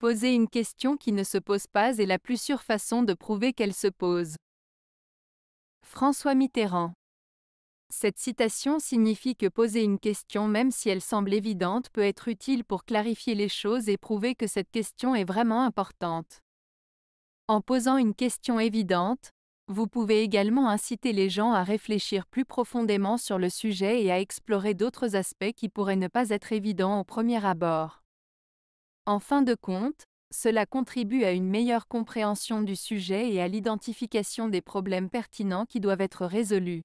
Poser une question qui ne se pose pas est la plus sûre façon de prouver qu'elle se pose. François Mitterrand. Cette citation signifie que poser une question même si elle semble évidente peut être utile pour clarifier les choses et prouver que cette question est vraiment importante. En posant une question évidente, vous pouvez également inciter les gens à réfléchir plus profondément sur le sujet et à explorer d'autres aspects qui pourraient ne pas être évidents au premier abord. En fin de compte, cela contribue à une meilleure compréhension du sujet et à l'identification des problèmes pertinents qui doivent être résolus.